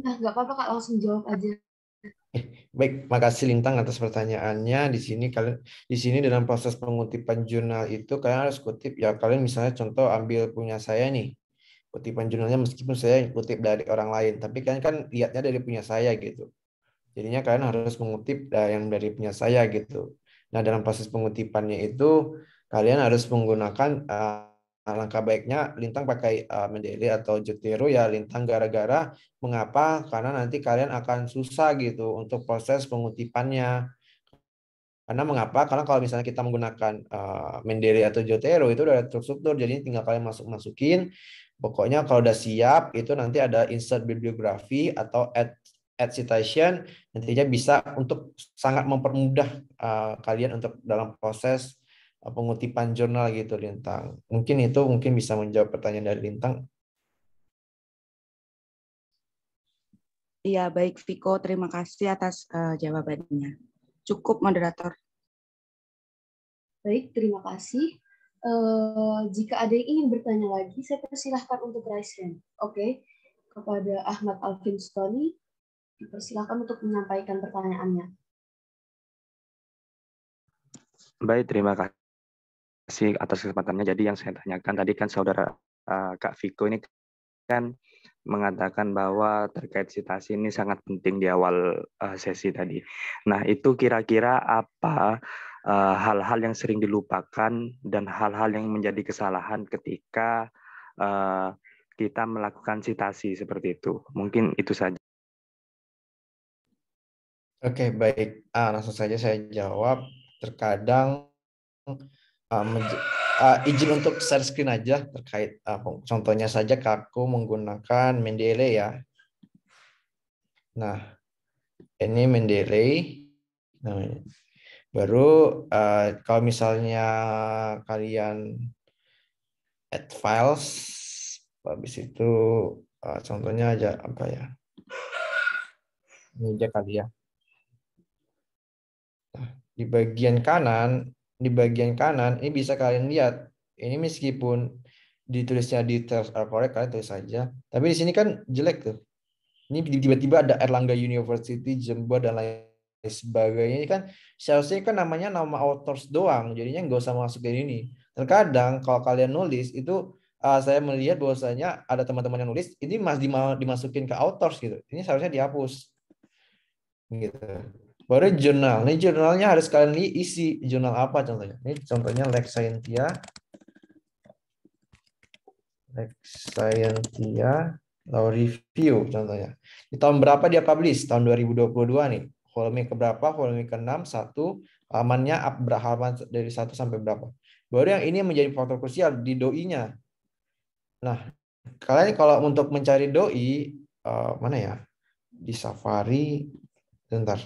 Nah, nggak apa-apa kak, langsung jawab aja. Eh, baik, makasih Lintang atas pertanyaannya. Di sini kalian di sini dalam proses pengutipan jurnal itu kalian harus kutip ya kalian misalnya contoh ambil punya saya nih. Kutipan jurnalnya meskipun saya kutip dari orang lain, tapi kalian kan lihatnya dari punya saya gitu. Jadinya kalian harus mengutip yang dari punya saya gitu. Nah, dalam proses pengutipannya itu kalian harus menggunakan uh, Nah, langkah baiknya Lintang pakai uh, mendeli atau jetiru ya Lintang gara-gara mengapa? Karena nanti kalian akan susah gitu untuk proses pengutipannya. Karena mengapa? Karena kalau misalnya kita menggunakan uh, mendeli atau jetiru itu udah terstruktur, jadi tinggal kalian masuk-masukin. Pokoknya kalau udah siap itu nanti ada insert bibliografi atau add add citation nantinya bisa untuk sangat mempermudah uh, kalian untuk dalam proses pengutipan jurnal gitu Lintang. Mungkin itu mungkin bisa menjawab pertanyaan dari Lintang. Iya, baik Viko, terima kasih atas uh, jawabannya. Cukup moderator. Baik, terima kasih. Uh, jika ada yang ingin bertanya lagi, saya persilahkan untuk raise hand. Oke, okay. kepada Ahmad Alvin Stoni, dipersilahkan untuk menyampaikan pertanyaannya. Baik, terima kasih kasih atas kesempatannya. Jadi yang saya tanyakan tadi kan saudara uh, Kak Viko ini kan mengatakan bahwa terkait citasi ini sangat penting di awal uh, sesi tadi. Nah itu kira-kira apa eh, hal-hal uh, yang sering dilupakan dan hal-hal yang menjadi kesalahan ketika uh, kita melakukan citasi seperti itu. Mungkin itu saja. Oke, okay, baik. uh, langsung saja saya jawab. Terkadang uh, izin untuk share screen aja terkait uh, contohnya saja kaku menggunakan Mendeley ya. Nah, ini Mendeley. Nah, baru uh, kalau misalnya kalian add files habis itu uh, contohnya aja apa ya? Ini aja kali ya. Nah, di bagian kanan di bagian kanan ini bisa kalian lihat ini meskipun ditulisnya terms are correct kalian tulis saja tapi di sini kan jelek tuh ini tiba-tiba ada Erlangga University Jember dan lain sebagainya ini kan seharusnya kan namanya nama authors doang jadinya nggak usah masuk ke ini terkadang kalau kalian nulis itu uh, saya melihat bahwasanya ada teman-teman yang nulis ini mas dimasukin ke authors gitu ini seharusnya dihapus gitu Baru jurnal. Ini jurnalnya harus kalian isi. Jurnal apa contohnya? Ini contohnya Lex Scientia. Lex Scientia law review contohnya. Di tahun berapa dia publish? Tahun 2022 nih. Volume ke berapa? Volume ke-6 satu halamannya up halaman dari 1 sampai berapa. Baru yang ini menjadi faktor krusial di doinya Nah, kalian kalau untuk mencari doi uh, mana ya? Di Safari bentar.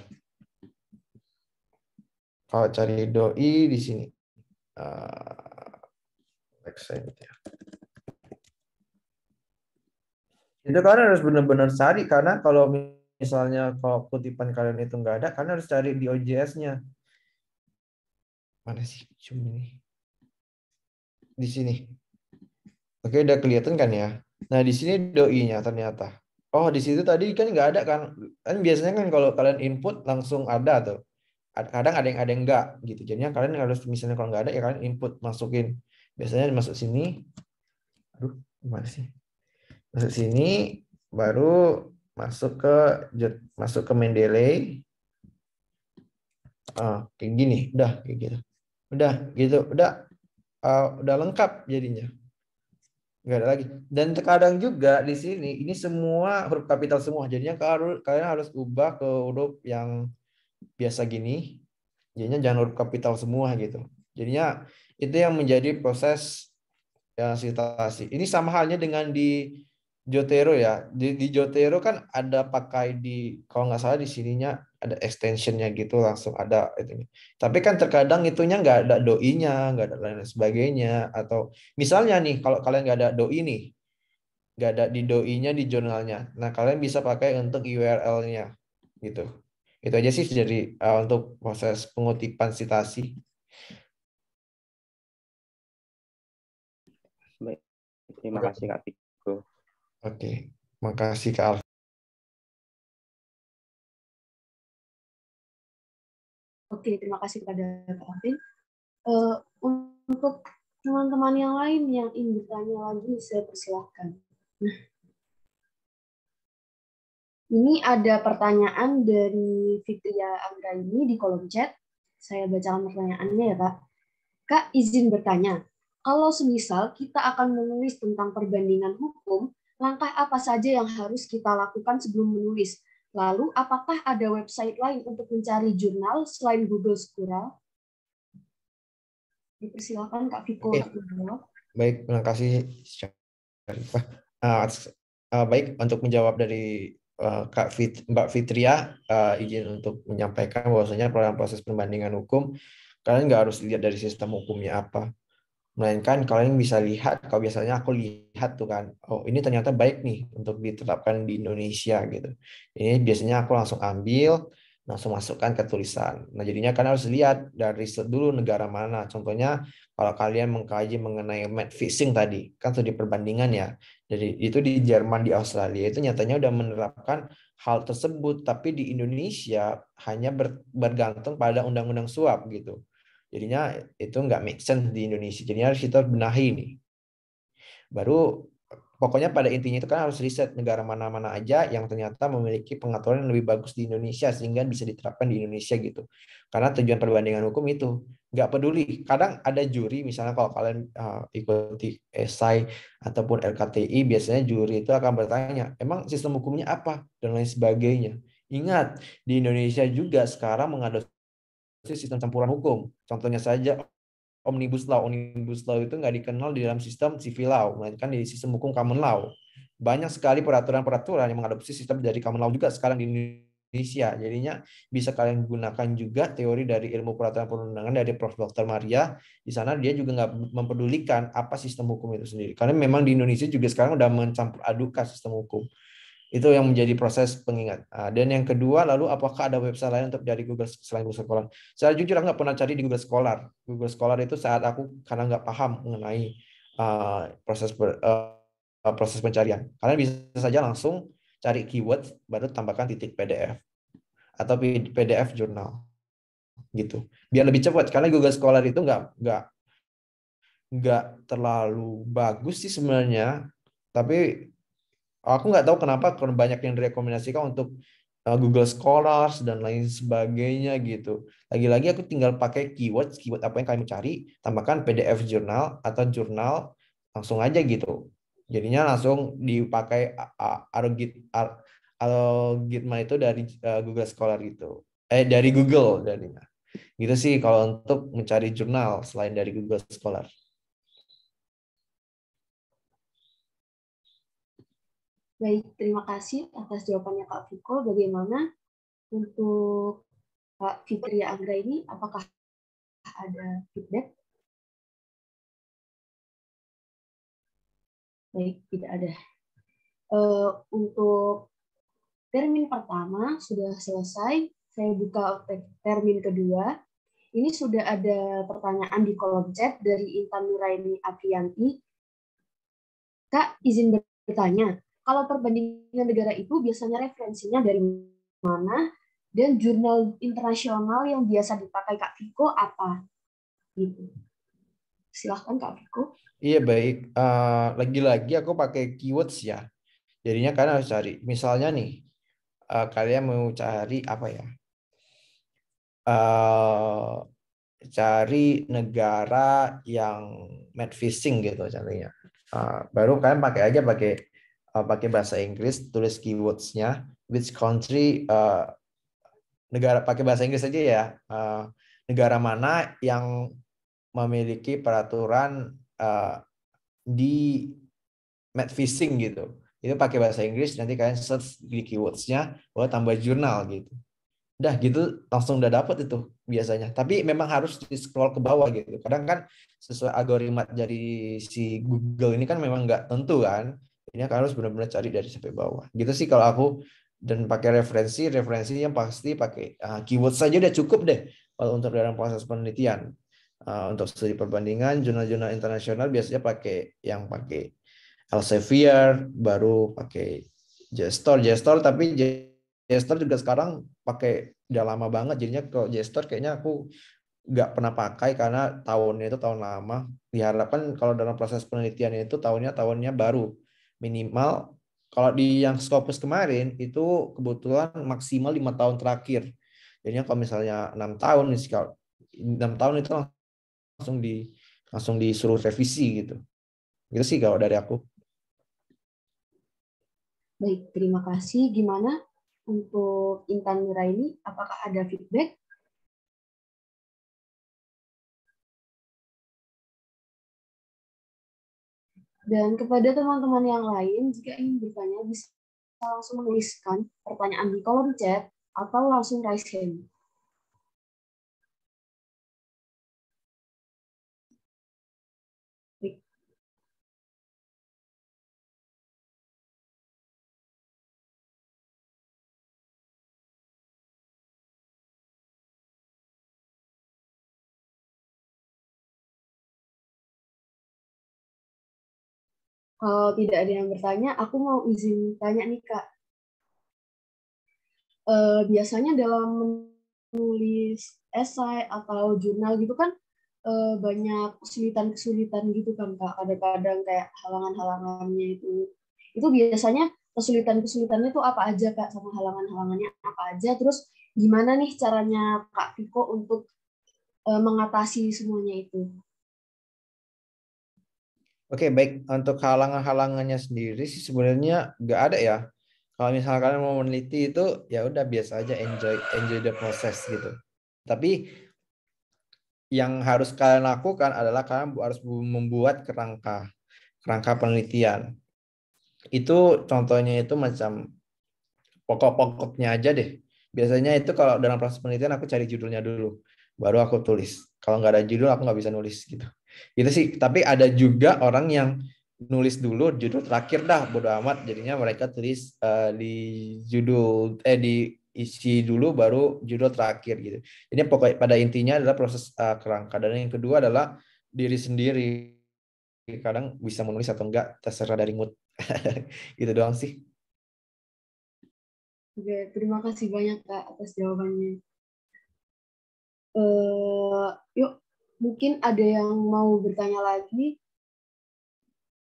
Kalau cari doi di sini. Uh, Itu kalian harus benar-benar cari karena kalau misalnya kalau kutipan kalian itu nggak ada, kalian harus cari di OJS-nya. Mana sih cuma ini? Di sini. Oke, udah kelihatan kan ya? Nah, di sini doi-nya ternyata. Oh, di situ tadi kan nggak ada kan? Kan biasanya kan kalau kalian input langsung ada tuh kadang ada yang ada yang enggak gitu jadinya kalian harus misalnya kalau nggak ada ya kalian input masukin biasanya masuk sini aduh gimana sih masuk sini baru masuk ke masuk ke Mendeley ah, kayak gini udah kayak gitu udah gitu udah uh, udah lengkap jadinya nggak ada lagi dan terkadang juga di sini ini semua huruf kapital semua jadinya kalian harus ubah ke huruf yang biasa gini, jadinya jangan huruf kapital semua gitu. Jadinya itu yang menjadi proses ya, situasi. Ini sama halnya dengan di Jotero ya. Di, di Jotero kan ada pakai di kalau nggak salah di sininya ada extensionnya gitu langsung ada itu. Tapi kan terkadang itunya nggak ada doinya, nggak ada lain sebagainya atau misalnya nih kalau kalian nggak ada doi ini, nggak ada di doinya di jurnalnya. Nah kalian bisa pakai untuk URL-nya gitu. Itu aja sih dari uh, eh, untuk proses pengutipan citasi. Terima kasih Kak Tiko. Oke, terima kasih Kak Alvin. Oke, terima kasih kepada Kak Alvin. Uh, eh, untuk teman-teman yang lain yang ingin bertanya lagi, saya persilahkan. Nah, ini ada pertanyaan dari Fitria ini di kolom chat. Saya bacakan pertanyaannya ya, Kak. Kak, izin bertanya. Kalau semisal kita akan menulis tentang perbandingan hukum, langkah apa saja yang harus kita lakukan sebelum menulis? Lalu, apakah ada website lain untuk mencari jurnal selain Google Scholar? Dipersilakan Kak Viko okay. Baik, terima kasih. Uh, baik, untuk menjawab dari Eh, Kak Fit, Mbak Fitria uh, eh, izin untuk menyampaikan bahwasanya program proses perbandingan hukum kalian nggak harus lihat dari sistem hukumnya apa melainkan kalian bisa lihat kalau biasanya aku lihat tuh kan oh ini ternyata baik nih untuk diterapkan di Indonesia gitu ini biasanya aku langsung ambil langsung masukkan ke tulisan. Nah, jadinya kalian harus lihat dari riset dulu negara mana. Contohnya, kalau kalian mengkaji mengenai match fixing tadi, kan sudah perbandingan ya. Jadi itu di Jerman, di Australia itu nyatanya udah menerapkan hal tersebut, tapi di Indonesia hanya bergantung pada undang-undang suap gitu. Jadinya itu nggak make sense di Indonesia. Jadi harus kita benahi nih. Baru pokoknya pada intinya itu kan harus riset negara mana-mana aja yang ternyata memiliki pengaturan yang lebih bagus di Indonesia sehingga bisa diterapkan di Indonesia gitu. Karena tujuan perbandingan hukum itu nggak peduli. Kadang ada juri misalnya kalau kalian uh, ikuti esai ataupun LKTI biasanya juri itu akan bertanya, emang sistem hukumnya apa dan lain sebagainya. Ingat, di Indonesia juga sekarang mengadopsi sistem campuran hukum. Contohnya saja omnibus law. Omnibus law itu nggak dikenal di dalam sistem civil law, melainkan di sistem hukum common law. Banyak sekali peraturan-peraturan yang mengadopsi sistem dari common law juga sekarang di Indonesia. Jadinya bisa kalian gunakan juga teori dari ilmu peraturan perundangan dari Prof. Dr. Maria. Di sana dia juga nggak mempedulikan apa sistem hukum itu sendiri. Karena memang di Indonesia juga sekarang udah mencampur adukan sistem hukum. Itu yang menjadi proses pengingat. Ah, dan yang kedua, lalu apakah ada website lain untuk cari Google selain Google Scholar? Saya jujur nggak pernah cari di Google Scholar. Google Scholar itu saat aku karena nggak paham mengenai ah, proses ah, proses pencarian. Kalian bisa saja langsung cari keyword, baru tambahkan titik PDF atau PDF jurnal gitu. Biar lebih cepat karena Google Scholar itu nggak nggak nggak terlalu bagus sih sebenarnya, tapi aku nggak tahu kenapa karena banyak yang direkomendasikan untuk eh, Google Scholars dan lain sebagainya gitu. Lagi-lagi aku tinggal pakai keyword, keyword apa yang kami cari, tambahkan PDF jurnal atau jurnal langsung aja gitu. Jadinya langsung dipakai algoritma itu dari eh, Google Scholar gitu. Eh dari Google dari Gitu sih kalau untuk mencari jurnal selain dari Google Scholar. Baik, terima kasih atas jawabannya Kak Fiko Bagaimana untuk Kak Fitria Anggra ini, apakah ada feedback? Baik, tidak ada. Eh, untuk termin pertama sudah selesai. Saya buka termin kedua. Ini sudah ada pertanyaan di kolom chat dari Intan Nuraini Aprianti. Kak, izin bertanya, kalau perbandingan negara itu biasanya referensinya dari mana dan jurnal internasional yang biasa dipakai Kak Viko apa gitu. Silahkan Kak Viko. Iya baik. lagi eh, lagi-lagi aku pakai keywords ya. Jadinya kalian harus cari. Misalnya nih uh, kalian mau cari apa ya? Uh, cari negara yang mad fishing gitu contohnya. Uh, baru kalian pakai aja pakai uh, pakai bahasa Inggris, tulis keywordsnya, which country uh, negara pakai bahasa Inggris aja ya, uh, negara mana yang memiliki peraturan uh, di mat fishing gitu. Itu pakai bahasa Inggris, nanti kalian search di keywordsnya, bahwa tambah jurnal gitu. Udah gitu langsung udah dapet itu biasanya. Tapi memang harus di scroll ke bawah gitu. Kadang kan sesuai algoritma dari si Google ini kan memang nggak tentu kan ini harus benar-benar cari dari sampai bawah gitu sih kalau aku dan pakai referensi referensi yang pasti pakai uh, ah, keyword saja udah cukup deh kalau untuk dalam proses penelitian uh, untuk studi perbandingan jurnal-jurnal internasional biasanya pakai yang pakai Elsevier baru pakai Gestor Gestor tapi Gestor juga sekarang pakai udah lama banget jadinya kalau Gestor kayaknya aku nggak pernah pakai karena tahunnya itu tahun lama diharapkan kalau dalam proses penelitian itu tahunnya tahunnya baru minimal kalau di yang Scopus kemarin itu kebetulan maksimal lima tahun terakhir. Jadinya kalau misalnya enam tahun enam tahun itu langsung di langsung disuruh revisi gitu. Gitu sih kalau dari aku. Baik, terima kasih. Gimana untuk Intan Mira ini? Apakah ada feedback? Dan kepada teman-teman yang lain, jika ingin bertanya, bisa langsung menuliskan pertanyaan di kolom chat atau langsung raise hand. Kalau tidak ada yang bertanya, aku mau izin tanya nih Kak. E, biasanya dalam menulis esai atau jurnal gitu kan e, banyak kesulitan-kesulitan gitu kan Kak. Kadang-kadang kayak halangan-halangannya itu. Itu biasanya kesulitan-kesulitannya itu apa aja Kak sama halangan-halangannya apa aja. Terus gimana nih caranya Kak Viko untuk e, mengatasi semuanya itu? Oke, okay, baik. Untuk halangan-halangannya sendiri sih sebenarnya nggak ada ya. Kalau misalkan mau meneliti itu, ya udah biasa aja enjoy enjoy the process gitu. Tapi yang harus kalian lakukan adalah kalian harus membuat kerangka kerangka penelitian. Itu contohnya itu macam pokok-pokoknya aja deh. Biasanya itu kalau dalam proses penelitian aku cari judulnya dulu, baru aku tulis. Kalau nggak ada judul aku nggak bisa nulis gitu. Gitu sih. Tapi ada juga orang yang nulis dulu judul terakhir dah bodo amat jadinya mereka tulis uh, di judul eh di isi dulu baru judul terakhir gitu. Ini pokoknya pada intinya adalah proses uh, kerangka dan yang kedua adalah diri sendiri. Kadang bisa menulis atau enggak terserah dari mood. gitu doang sih. Oke, terima kasih banyak Kak atas jawabannya. Uh, yuk Mungkin ada yang mau bertanya lagi.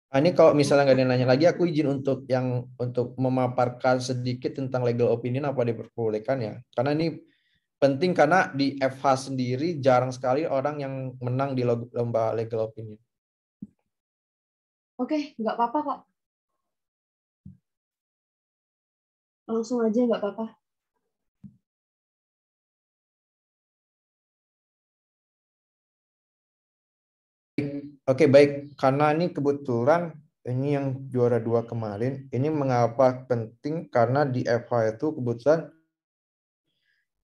Nah, ini kalau misalnya nggak ada yang nanya lagi, aku izin untuk yang untuk memaparkan sedikit tentang legal opinion apa diperbolehkan ya. Karena ini penting karena di FH sendiri jarang sekali orang yang menang di lomba legal opinion. Oke, nggak apa-apa kok. Langsung aja nggak apa-apa. Oke baik, karena ini kebetulan ini yang juara dua kemarin, ini mengapa penting karena di FA itu kebetulan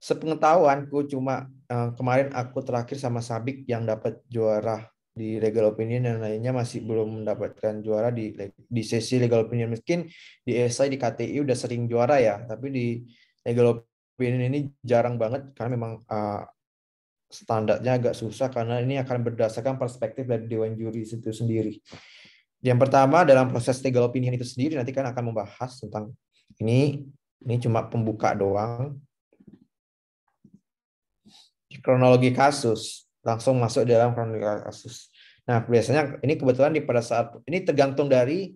sepengetahuanku cuma eh, kemarin aku terakhir sama Sabik yang dapat juara di legal opinion dan lainnya masih belum mendapatkan juara di di sesi legal opinion mungkin di SI di KTI udah sering juara ya, tapi di legal opinion ini jarang banget karena memang uh, standarnya agak susah karena ini akan berdasarkan perspektif dari dewan juri itu sendiri. Yang pertama dalam proses legal opinion itu sendiri nanti kan akan membahas tentang ini ini cuma pembuka doang. Kronologi kasus langsung masuk dalam kronologi kasus. Nah, biasanya ini kebetulan di pada saat ini tergantung dari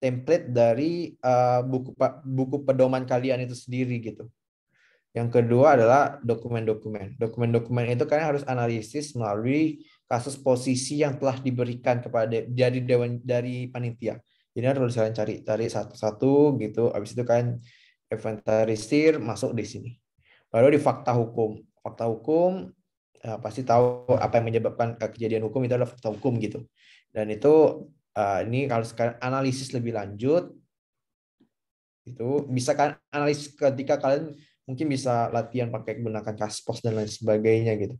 template dari uh, buku buku pedoman kalian itu sendiri gitu. Yang kedua adalah dokumen-dokumen. Dokumen-dokumen itu kan harus analisis melalui kasus posisi yang telah diberikan kepada dari dewan dari panitia. Jadi harus kalian cari cari satu-satu gitu. Habis itu kan inventarisir masuk di sini. Baru di fakta hukum. Fakta hukum ya, pasti tahu apa yang menyebabkan kejadian hukum itu adalah fakta hukum gitu. Dan itu uh, ini harus kalian analisis lebih lanjut. Itu bisa kan analisis ketika kalian mungkin bisa latihan pakai menggunakan kaspos dan lain sebagainya gitu.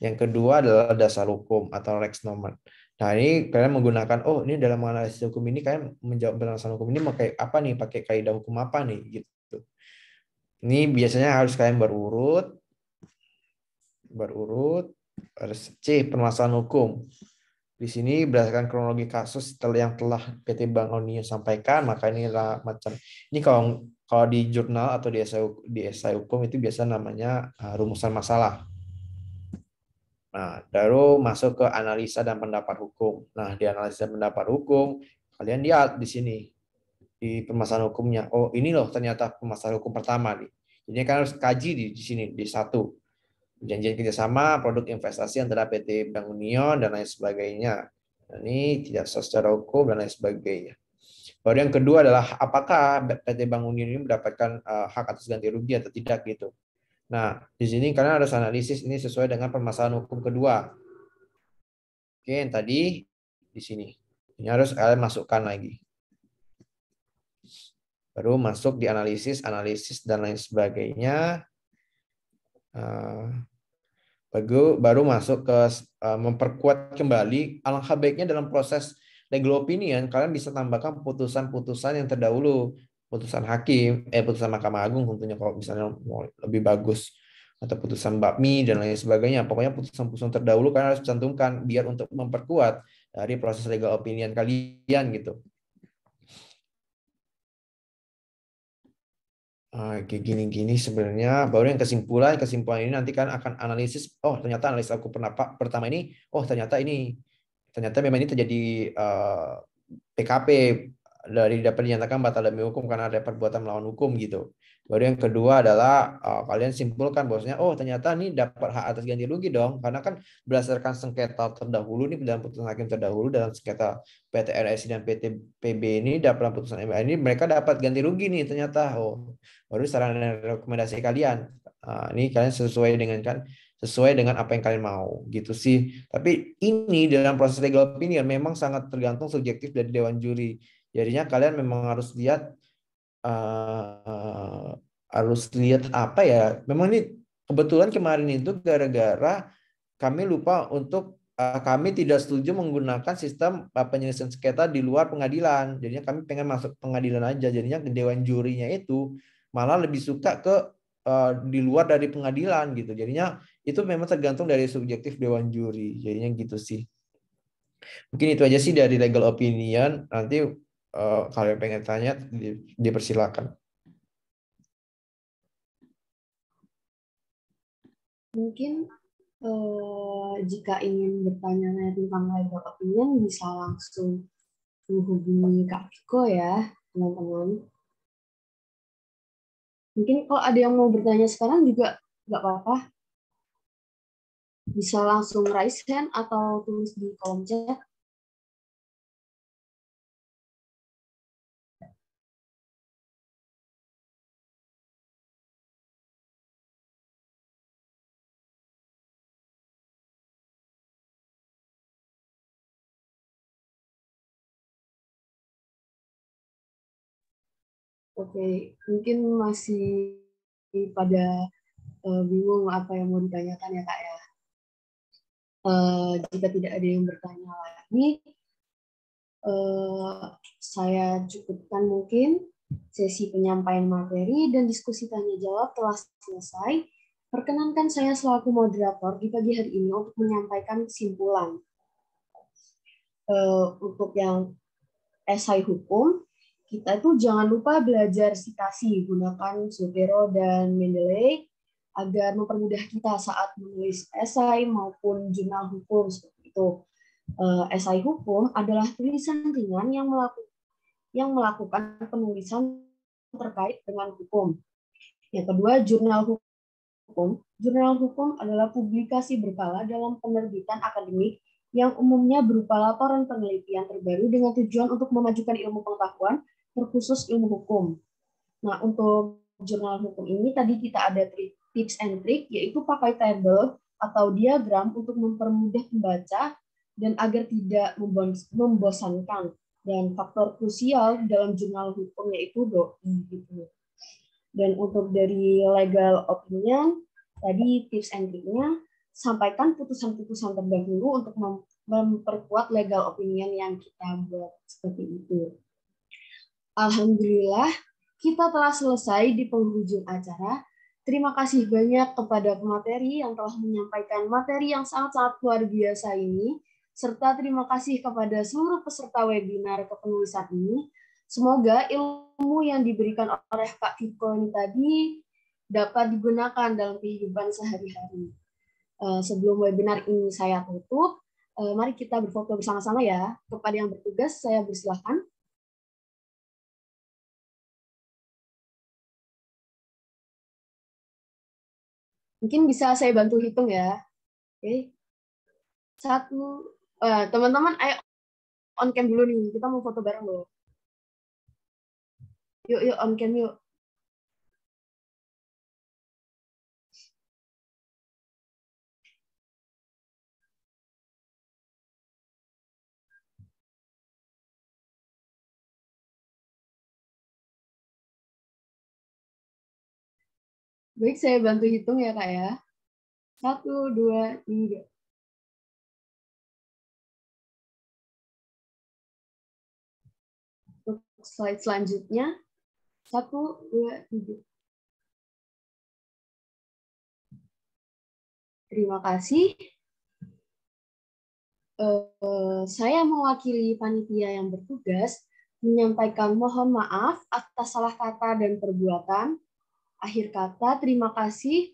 Yang kedua adalah dasar hukum atau Rex Norman. Nah ini kalian menggunakan, oh ini dalam analisis hukum ini kalian menjawab berdasarkan hukum ini pakai apa nih, pakai kaidah hukum apa nih gitu. Ini biasanya harus kalian berurut, berurut, harus C permasalahan hukum. Di sini berdasarkan kronologi kasus yang telah PT Bank Onion sampaikan, maka inilah macam ini kalau kalau di jurnal atau di esai, di esai hukum itu biasa namanya eh, rumusan masalah. Nah, baru masuk ke analisa dan pendapat hukum. Nah, di analisa dan pendapat hukum, kalian lihat di sini di permasalahan hukumnya. Oh, ini loh ternyata permasalahan hukum pertama nih. Ini kan harus kaji di, di sini di satu perjanjian kerjasama, produk investasi antara PT Bank Union dan lain sebagainya. Nah, Ini tidak secara hukum dan lain sebagainya. Baru yang kedua adalah apakah PT Bank Union ini mendapatkan eh, hak atas ganti rugi atau tidak gitu. Nah, di sini karena harus analisis ini sesuai dengan permasalahan hukum kedua. Oke, yang tadi di sini. Ini harus kalian masukkan lagi. Baru masuk di analisis, analisis dan lain sebagainya. Uh, baru masuk ke eh, memperkuat kembali alangkah baiknya dalam proses legal opinion kalian bisa tambahkan putusan-putusan yang terdahulu putusan hakim eh putusan Mahkamah Agung tentunya kalau misalnya mau lebih bagus atau putusan bakmi dan lain sebagainya pokoknya putusan-putusan terdahulu kalian harus cantumkan biar untuk memperkuat eh, dari proses legal opinion kalian gitu Oke, ah, gini-gini sebenarnya baru yang kesimpulan, kesimpulan ini nanti kan akan analisis, oh ternyata analisis aku pernah, pertama ini, oh ternyata ini ternyata memang ini terjadi uh, eh, PKP dari dapat dinyatakan batal demi hukum karena ada perbuatan melawan hukum gitu. Baru yang kedua adalah uh, kalian simpulkan bahwasanya oh ternyata ini dapat hak atas ganti rugi dong karena kan berdasarkan sengketa terdahulu nih dalam putusan hakim terdahulu dalam sengketa PT RSI dan PT PB ini dalam putusan MA ini mereka dapat ganti rugi nih ternyata oh baru saran dan rekomendasi kalian uh, ini kalian sesuai dengan kan sesuai dengan apa yang kalian mau gitu sih. Tapi ini dalam proses legal opinion memang sangat tergantung subjektif dari dewan juri. Jadinya kalian memang harus lihat uh, harus lihat apa ya. Memang ini kebetulan kemarin itu gara-gara kami lupa untuk uh, kami tidak setuju menggunakan sistem uh, penyelesaian sengketa di luar pengadilan. Jadinya kami pengen masuk pengadilan aja. Jadinya ke dewan jurinya itu malah lebih suka ke uh, di luar dari pengadilan gitu. Jadinya itu memang tergantung dari subjektif dewan juri jadinya gitu sih mungkin itu aja sih dari legal opinion nanti uh, kalau pengen tanya dipersilakan mungkin uh, jika ingin bertanya tentang legal opinion bisa langsung menghubungi Kak Viko ya teman-teman mungkin kalau ada yang mau bertanya sekarang juga nggak apa-apa bisa langsung raise hand atau tulis di kolom chat. Oke, okay. mungkin masih pada uh, bingung apa yang mau ditanyakan ya kak ya. Uh, jika tidak ada yang bertanya lagi, uh, saya cukupkan mungkin sesi penyampaian materi dan diskusi tanya jawab telah selesai. Perkenankan saya selaku moderator di pagi hari ini untuk menyampaikan kesimpulan uh, eh, untuk yang esai hukum. Kita itu jangan lupa belajar sitasi, gunakan Zotero dan Mendeley agar mempermudah kita saat menulis esai maupun jurnal hukum seperti itu. Eh, esai hukum adalah tulisan ringan yang melakukan yang melakukan penulisan terkait dengan hukum. Yang kedua, jurnal hukum. Jurnal hukum adalah publikasi berkala dalam penerbitan akademik yang umumnya berupa laporan penelitian terbaru dengan tujuan untuk memajukan ilmu pengetahuan, terkhusus ilmu hukum. Nah, untuk jurnal hukum ini tadi kita ada tips and trick, yaitu pakai tabel atau diagram untuk mempermudah pembaca dan agar tidak membosankan. Dan faktor krusial dalam jurnal hukum yaitu doi gitu. Dan untuk dari legal opinion, tadi tips and triknya sampaikan putusan-putusan terdahulu untuk memperkuat legal opinion yang kita buat seperti itu. Alhamdulillah, kita telah selesai di penghujung acara Terima kasih banyak kepada pemateri yang telah menyampaikan materi yang sangat-sangat luar biasa ini, serta terima kasih kepada seluruh peserta webinar kepenulisan ini. Semoga ilmu yang diberikan oleh Pak Fiko ini tadi dapat digunakan dalam kehidupan sehari-hari. Eh, sebelum webinar ini saya tutup, eh, mari kita berfoto bersama-sama ya. Kepada yang bertugas, saya bersilahkan. Mungkin bisa saya bantu hitung ya. Oke. Okay. Satu. teman eh, teman-teman, ayo on cam dulu nih. Kita mau foto bareng loh. Yuk, yuk on cam yuk. Baik, saya bantu hitung ya, Kak ya. Satu, dua, tiga. Untuk slide selanjutnya, satu, dua, tiga. Terima kasih. Uh, saya mewakili panitia yang bertugas menyampaikan mohon maaf atas salah kata dan perbuatan Akhir kata, terima kasih.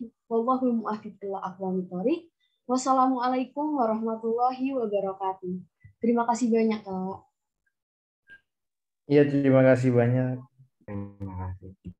Wassalamualaikum warahmatullahi wabarakatuh. Terima kasih banyak, Kak. Iya, terima kasih banyak. Terima kasih.